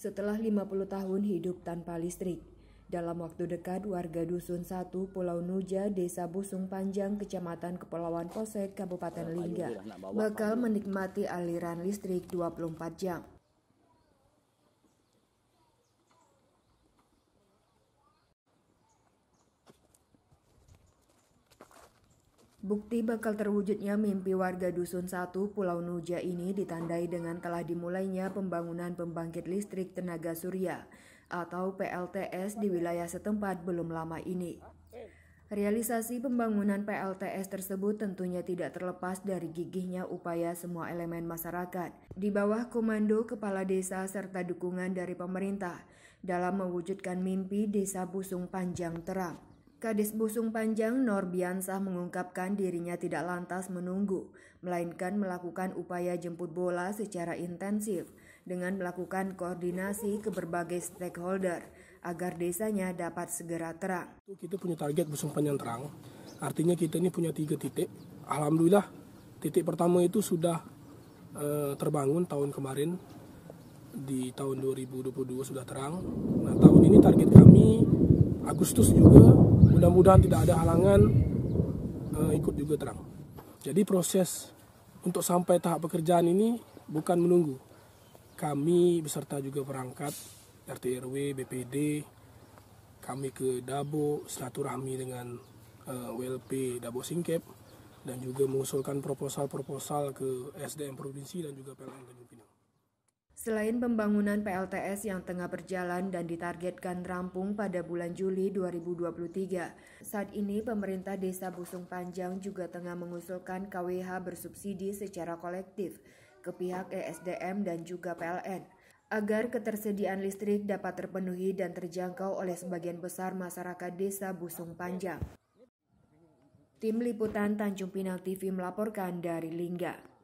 setelah 50 tahun hidup tanpa listrik. Dalam waktu dekat, warga Dusun 1 Pulau Nuja, Desa Busung Panjang, Kecamatan Kepulauan Posek, Kabupaten Lingga, bakal menikmati aliran listrik 24 jam. Bukti bakal terwujudnya mimpi warga Dusun 1 Pulau Nuja ini ditandai dengan telah dimulainya pembangunan pembangkit listrik tenaga surya atau PLTS di wilayah setempat belum lama ini. Realisasi pembangunan PLTS tersebut tentunya tidak terlepas dari gigihnya upaya semua elemen masyarakat di bawah komando kepala desa serta dukungan dari pemerintah dalam mewujudkan mimpi desa Busung Panjang Terang. Kadis Busung Panjang Norbiansah mengungkapkan dirinya tidak lantas menunggu, melainkan melakukan upaya jemput bola secara intensif dengan melakukan koordinasi ke berbagai stakeholder agar desanya dapat segera terang. Kita punya target Busung Panjang terang, artinya kita ini punya tiga titik. Alhamdulillah titik pertama itu sudah e, terbangun tahun kemarin di tahun 2022 sudah terang. Nah tahun ini target kami Agustus juga mudah-mudahan tidak ada halangan uh, ikut juga terang jadi proses untuk sampai tahap pekerjaan ini bukan menunggu kami beserta juga perangkat RT RW BPD kami ke Dabo silaturahmi dengan uh, eh, WLP Dabo Singkep dan juga mengusulkan proposal-proposal ke SDM provinsi dan juga PLN Tanjung Pinang Selain pembangunan PLTS yang tengah berjalan dan ditargetkan rampung pada bulan Juli 2023, saat ini pemerintah Desa Busung Panjang juga tengah mengusulkan KWH bersubsidi secara kolektif ke pihak ESDM dan juga PLN agar ketersediaan listrik dapat terpenuhi dan terjangkau oleh sebagian besar masyarakat Desa Busung Panjang. Tim Liputan Tanjung Pinang TV melaporkan dari Lingga.